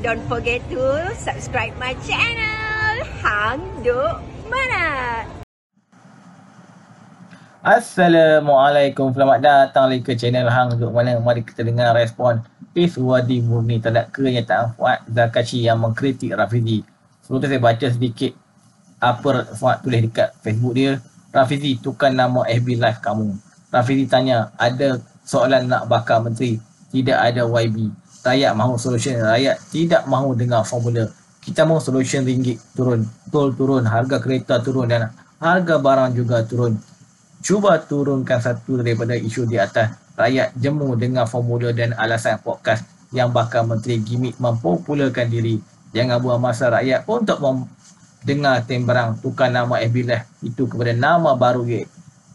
Don't forget to subscribe my channel Hang Duk Manat Assalamualaikum Selamat datang lagi ke channel Hang Duk Manat Mari kita dengar respon Is Wadi Murni Tadak Kenyataan Fuad Zakachi yang mengkritik Rafizi Sebelum tu saya baca sedikit apa Fuad tulis dekat Facebook dia Rafizi tukar nama FB Live kamu Rafizi tanya ada soalan nak bakar menteri tidak ada YB rakyat mahu solution rakyat tidak mahu dengar formula kita mahu solution ringgit turun tol turun harga kereta turun dan harga barang juga turun cuba turunkan satu daripada isu di atas rakyat jemu dengan formula dan alasan podcast yang bakal menteri gimmick mempopularkan diri jangan buang masa rakyat untuk dengar temberang tukar nama FB Live itu kepada nama baru ye.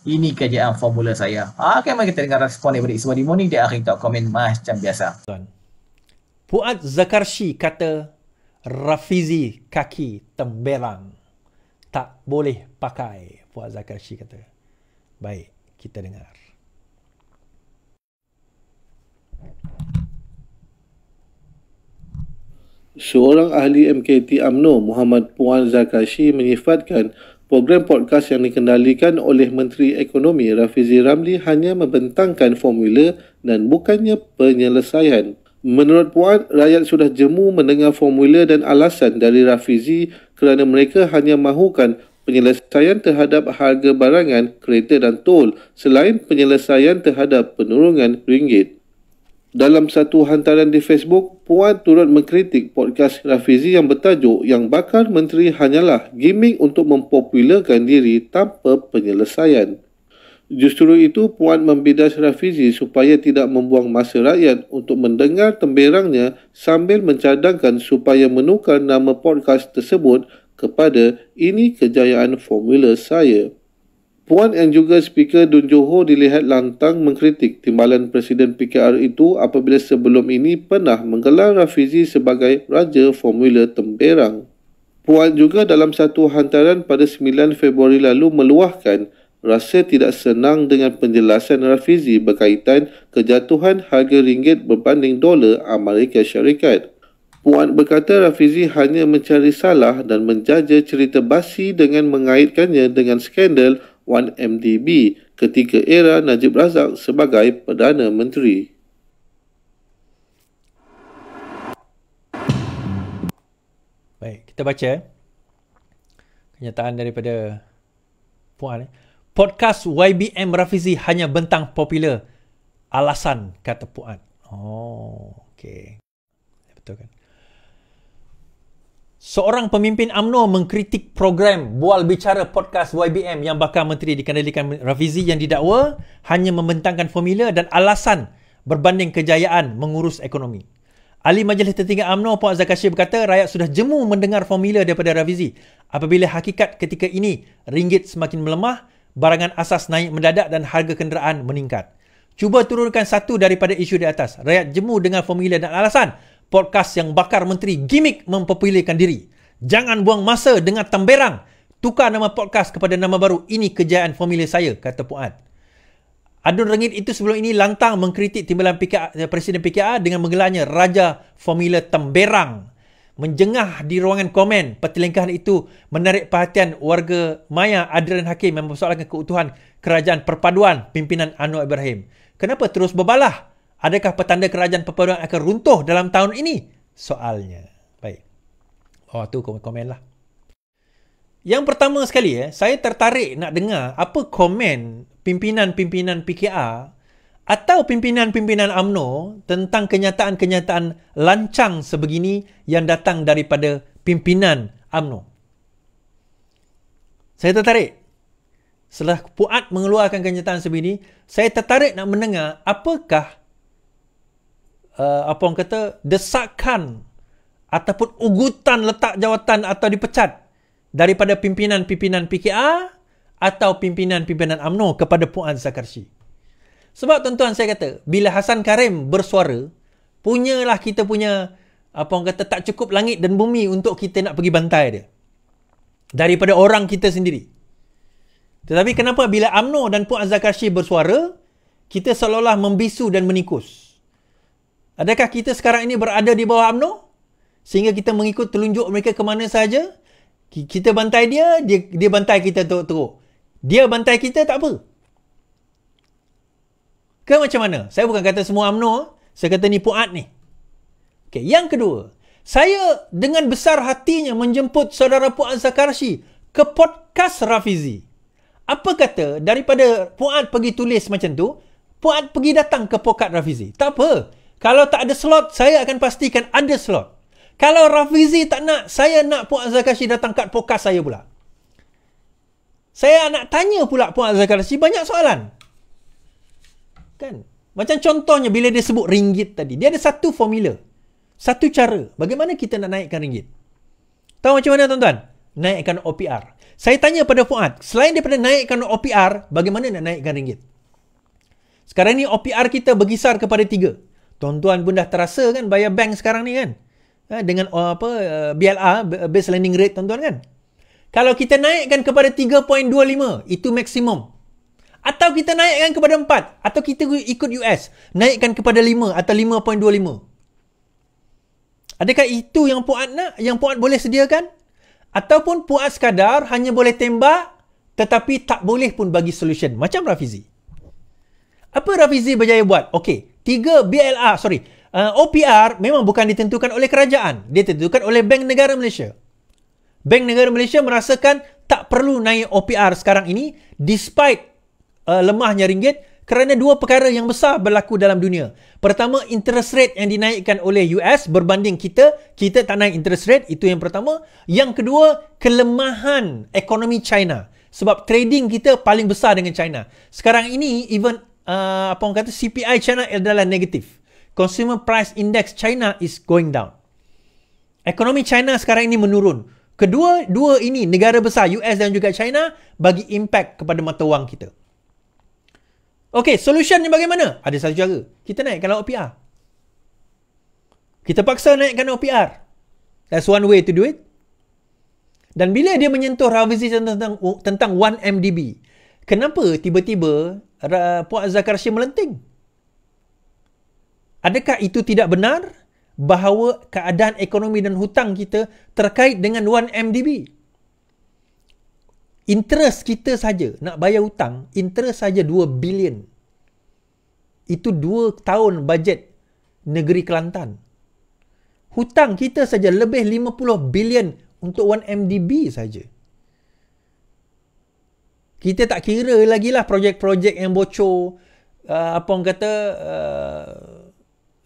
Ini kajian formula saya. Okay, mari kita dengar respon daripada Iswadi Moni di akhir top komen macam biasa. Puat Zakarshi kata, Rafizi kaki tembelang. Tak boleh pakai, Puat Zakarshi kata. Baik, kita dengar. Seorang ahli MKT AMNO, Muhammad Puan Zakashi menyifatkan program podcast yang dikendalikan oleh Menteri Ekonomi Rafizi Ramli hanya membentangkan formula dan bukannya penyelesaian Menurut Puan, rakyat sudah jemu mendengar formula dan alasan dari Rafizi kerana mereka hanya mahukan penyelesaian terhadap harga barangan, kereta dan tol selain penyelesaian terhadap penurunan ringgit. Dalam satu hantaran di Facebook, Puan turut mengkritik podcast Rafizi yang bertajuk yang bakar menteri hanyalah gimmick untuk mempopularkan diri tanpa penyelesaian. Justru itu Puan membidas Rafizi supaya tidak membuang masa rakyat untuk mendengar temberangnya sambil mencadangkan supaya menukar nama podcast tersebut kepada Ini Kejayaan Formula Saya. Puan yang juga speaker Dun Johor dilihat lantang mengkritik timbalan Presiden PKR itu apabila sebelum ini pernah menggelar Rafizi sebagai Raja Formula Temberang. Puan juga dalam satu hantaran pada 9 Februari lalu meluahkan rasa tidak senang dengan penjelasan Rafizi berkaitan kejatuhan harga ringgit berbanding dolar Amerika Syarikat. Puan berkata Rafizi hanya mencari salah dan menjaja cerita basi dengan mengaitkannya dengan skandal 1MDB ketika era Najib Razak sebagai Perdana Menteri. Baik, kita baca kenyataan daripada Puan. Eh podcast YBM Rafizi hanya bentang popular. Alasan kata Puan. Oh, okey. Betul kan? Seorang pemimpin AMNO mengkritik program bual bicara podcast YBM yang bakal menteri dikendalikan Rafizi yang didakwa hanya membentangkan formula dan alasan berbanding kejayaan mengurus ekonomi. Ali Majlis Tertinggi AMNO Puan Zakashi berkata rakyat sudah jemu mendengar formula daripada Rafizi apabila hakikat ketika ini ringgit semakin melemah barangan asas naik mendadak dan harga kenderaan meningkat. Cuba turunkan satu daripada isu di atas. Rakyat jemu dengan formula dan alasan. Podcast yang bakar menteri gimmick mempopulerkan diri. Jangan buang masa dengan tamberang. Tukar nama podcast kepada nama baru. Ini kejayaan formula saya, kata Puan. Adun Rengit itu sebelum ini lantang mengkritik timbalan PKR, eh, Presiden PKR dengan menggelarnya Raja Formula temberang menjengah di ruangan komen pertelingkahan itu menarik perhatian warga maya Adrian Hakim yang mempersoalkan keutuhan kerajaan perpaduan pimpinan Anwar Ibrahim. Kenapa terus berbalah? Adakah petanda kerajaan perpaduan akan runtuh dalam tahun ini? Soalnya. Baik. Oh tu komen, komen lah. Yang pertama sekali, eh, saya tertarik nak dengar apa komen pimpinan-pimpinan PKR atau pimpinan-pimpinan AMNO tentang kenyataan-kenyataan lancang sebegini yang datang daripada pimpinan AMNO. Saya tertarik. Setelah Puat mengeluarkan kenyataan sebegini, saya tertarik nak mendengar apakah uh, apa orang kata desakan ataupun ugutan letak jawatan atau dipecat daripada pimpinan-pimpinan PKR atau pimpinan-pimpinan AMNO kepada Puan Zakarsyi. Sebab tuan-tuan saya kata, bila Hasan Karim bersuara, punyalah kita punya, apa orang kata, tak cukup langit dan bumi untuk kita nak pergi bantai dia. Daripada orang kita sendiri. Tetapi kenapa bila Amno dan Puan Azakashi bersuara, kita seolah-olah membisu dan menikus. Adakah kita sekarang ini berada di bawah Amno Sehingga kita mengikut telunjuk mereka ke mana sahaja? Kita bantai dia, dia, dia bantai kita teruk-teruk. Dia bantai kita tak apa. Kan macam mana? Saya bukan kata semua UMNO. Saya kata ni puat ni. Okay. Yang kedua. Saya dengan besar hatinya menjemput saudara Puan Zakarashi ke podcast Rafizi. Apa kata daripada Puan pergi tulis macam tu, Puan pergi datang ke podcast Rafizi. Tak apa. Kalau tak ada slot, saya akan pastikan ada slot. Kalau Rafizi tak nak, saya nak Puan Zakarashi datang kat podcast saya pula. Saya nak tanya pula Puan Zakarashi banyak soalan. Kan? Macam contohnya bila dia sebut ringgit tadi. Dia ada satu formula. Satu cara. Bagaimana kita nak naikkan ringgit? Tahu macam mana tuan-tuan? Naikkan OPR. Saya tanya pada Fuad. Selain daripada naikkan OPR, bagaimana nak naikkan ringgit? Sekarang ni OPR kita berkisar kepada tiga. Tuan-tuan pun dah terasa kan bayar bank sekarang ni kan? Ha, dengan uh, apa uh, BLA, base lending rate tuan-tuan kan? Kalau kita naikkan kepada 3.25, itu maksimum. Atau kita naikkan kepada 4 Atau kita ikut US Naikkan kepada 5 Atau 5.25 Adakah itu yang Puat nak Yang Puat boleh sediakan Ataupun Puat sekadar Hanya boleh tembak Tetapi tak boleh pun bagi solution Macam Rafizi Apa Rafizi berjaya buat Okey 3 BLR Sorry uh, OPR memang bukan ditentukan oleh kerajaan Dia ditentukan oleh Bank Negara Malaysia Bank Negara Malaysia merasakan tak perlu naik OPR sekarang ini despite uh, lemahnya ringgit kerana dua perkara yang besar berlaku dalam dunia. Pertama, interest rate yang dinaikkan oleh US berbanding kita, kita tak naik interest rate, itu yang pertama. Yang kedua, kelemahan ekonomi China. Sebab trading kita paling besar dengan China. Sekarang ini, even uh, apa orang kata, CPI China adalah negatif. Consumer Price Index China is going down. Ekonomi China sekarang ini menurun. Kedua, dua ini negara besar US dan juga China bagi impact kepada mata wang kita. Okay, solutionnya bagaimana? Ada satu cara. Kita naikkan OPR. Kita paksa naikkan OPR. That's one way to do it. Dan bila dia menyentuh revisi tentang tentang 1MDB, kenapa tiba-tiba uh, Puan Zakar melenting? Adakah itu tidak benar bahawa keadaan ekonomi dan hutang kita terkait dengan 1MDB? Interest kita saja nak bayar hutang, interest saja 2 bilion. Itu 2 tahun bajet negeri Kelantan. Hutang kita saja lebih 50 bilion untuk 1 MDB saja. Kita tak kira lagi lah projek-projek yang bocor. Uh, apa orang kata? Uh,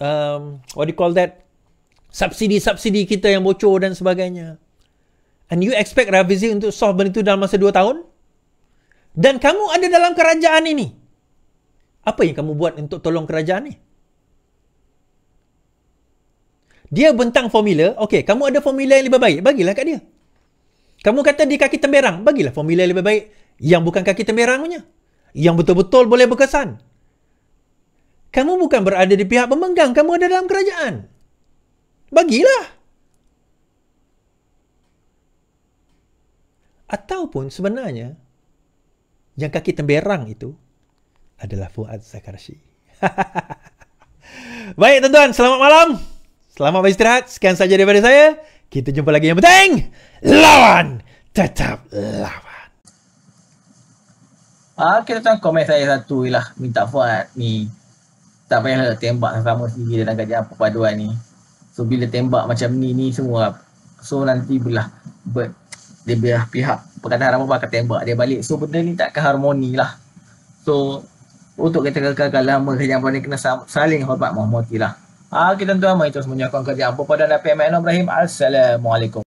um, what do you call that? Subsidi-subsidi kita yang bocor dan sebagainya. And you expect Ravizi untuk solve benda itu dalam masa dua tahun? Dan kamu ada dalam kerajaan ini. Apa yang kamu buat untuk tolong kerajaan ini? Dia bentang formula. okay. kamu ada formula yang lebih baik. Bagilah kat dia. Kamu kata dia kaki temberang. Bagilah formula yang lebih baik. Yang bukan kaki temberang punya. Yang betul-betul boleh berkesan. Kamu bukan berada di pihak pemenggang. Kamu ada dalam kerajaan. Bagilah. Bagilah. Ataupun sebenarnya yang kaki temberang itu adalah Fuad Zakarshi. Baik tuan-tuan, selamat malam. Selamat beristirahat. Sekian saja daripada saya. Kita jumpa lagi yang penting. Lawan! Tetap lawan. Ah, kita tuan komen saya satu lah. Minta Fuad ni. Tak payah tembak sama-sama sendiri dalam kerja apa paduan ni. So bila tembak macam ni ni semua. So nanti belah. But dia biar pihak perkataan apa akan tembak dia balik so benda ni takkan harmoni lah so untuk kita kekalkan lah, lama yang mana kena saling hormat mahmati lah Okay ah, tuan-tuan, itu semuanya aku kerja. Apa pada Nabi Ahmad Ibrahim. Assalamualaikum.